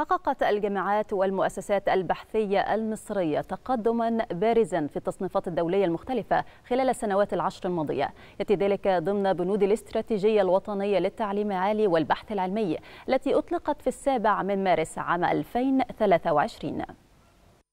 حققت الجامعات والمؤسسات البحثية المصرية تقدما بارزا في التصنيفات الدولية المختلفة خلال السنوات العشر الماضية يأتي ذلك ضمن بنود الاستراتيجية الوطنية للتعليم العالي والبحث العلمي التي أطلقت في السابع من مارس عام 2023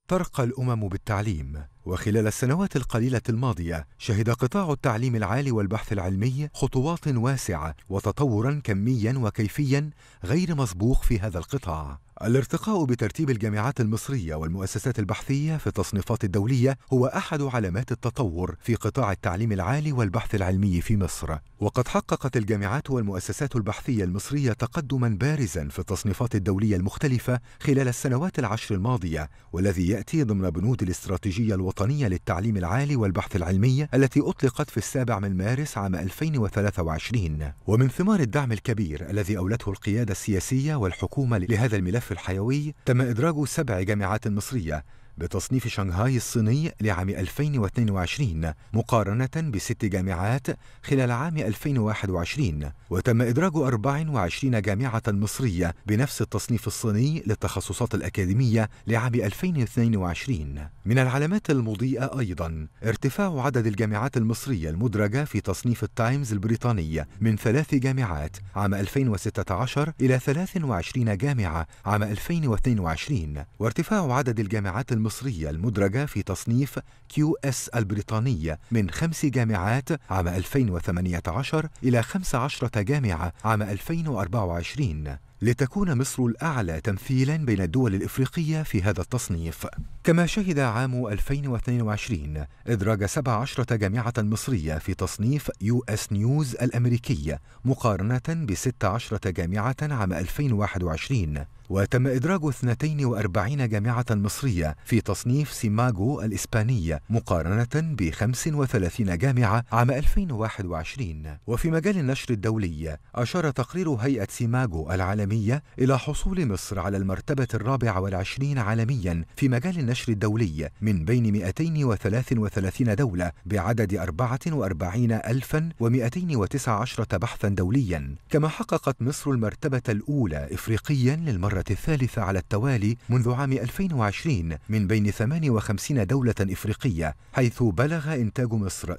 ترقى الأمم بالتعليم وخلال السنوات القليلة الماضية شهد قطاع التعليم العالي والبحث العلمي خطوات واسعة وتطورا كميا وكيفيا غير مسبوق في هذا القطاع. الارتقاء بترتيب الجامعات المصرية والمؤسسات البحثية في التصنيفات الدولية هو أحد علامات التطور في قطاع التعليم العالي والبحث العلمي في مصر، وقد حققت الجامعات والمؤسسات البحثية المصرية تقدما بارزا في التصنيفات الدولية المختلفة خلال السنوات العشر الماضية، والذي يأتي ضمن بنود الاستراتيجية الوطنية الوطنية للتعليم العالي والبحث العلمي التي أطلقت في السابع من مارس عام 2023 ومن ثمار الدعم الكبير الذي أولته القيادة السياسية والحكومة لهذا الملف الحيوي تم إدراج سبع جامعات مصرية بتصنيف شنغهاي الصيني لعام 2022 مقارنة بست جامعات خلال عام 2021 وتم إدراج 24 جامعة مصرية بنفس التصنيف الصيني للتخصصات الأكاديمية لعام 2022 من العلامات المضيئة أيضا ارتفاع عدد الجامعات المصرية المدرجة في تصنيف التايمز البريطاني من ثلاث جامعات عام 2016 إلى 23 جامعة عام 2022 وارتفاع عدد الجامعات المصرية المصرية المدرجة في تصنيف كيو اس البريطانية من خمس جامعات عام 2018 إلى 15 جامعة عام 2024 لتكون مصر الأعلى تمثيلا بين الدول الإفريقية في هذا التصنيف كما شهد عام 2022 إدراج 17 جامعة مصرية في تصنيف يو اس نيوز الأمريكية مقارنة ب 16 جامعة عام 2021 وتم إدراج 42 جامعة مصرية في تصنيف سيماغو الإسبانية مقارنة ب 35 جامعة عام 2021 وفي مجال النشر الدولي أشار تقرير هيئة سيماغو العالمية إلى حصول مصر على المرتبة الرابعة والعشرين عالميا في مجال النشر الدولي من بين 233 دولة بعدد 44219 بحثا دوليا كما حققت مصر المرتبة الأولى إفريقيا للمرة للمرة الثالثة على التوالي منذ عام 2020 من بين 58 دولة إفريقية حيث بلغ إنتاج مصر 27%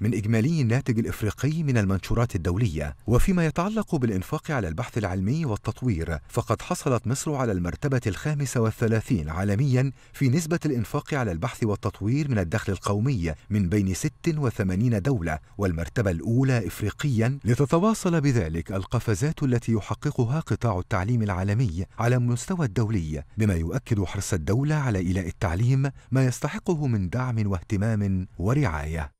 من إجمالي الناتج الإفريقي من المنشورات الدولية وفيما يتعلق بالإنفاق على البحث العلمي والتطوير فقد حصلت مصر على المرتبة الخامسة والثلاثين عالميا في نسبة الإنفاق على البحث والتطوير من الدخل القومي من بين 86 دولة والمرتبة الأولى إفريقيا لتتواصل بذلك القفزات التي يحققها قطاع التعليم العالمي على المستوى الدولي بما يؤكد حرص الدولة على إيلاء التعليم ما يستحقه من دعم واهتمام ورعاية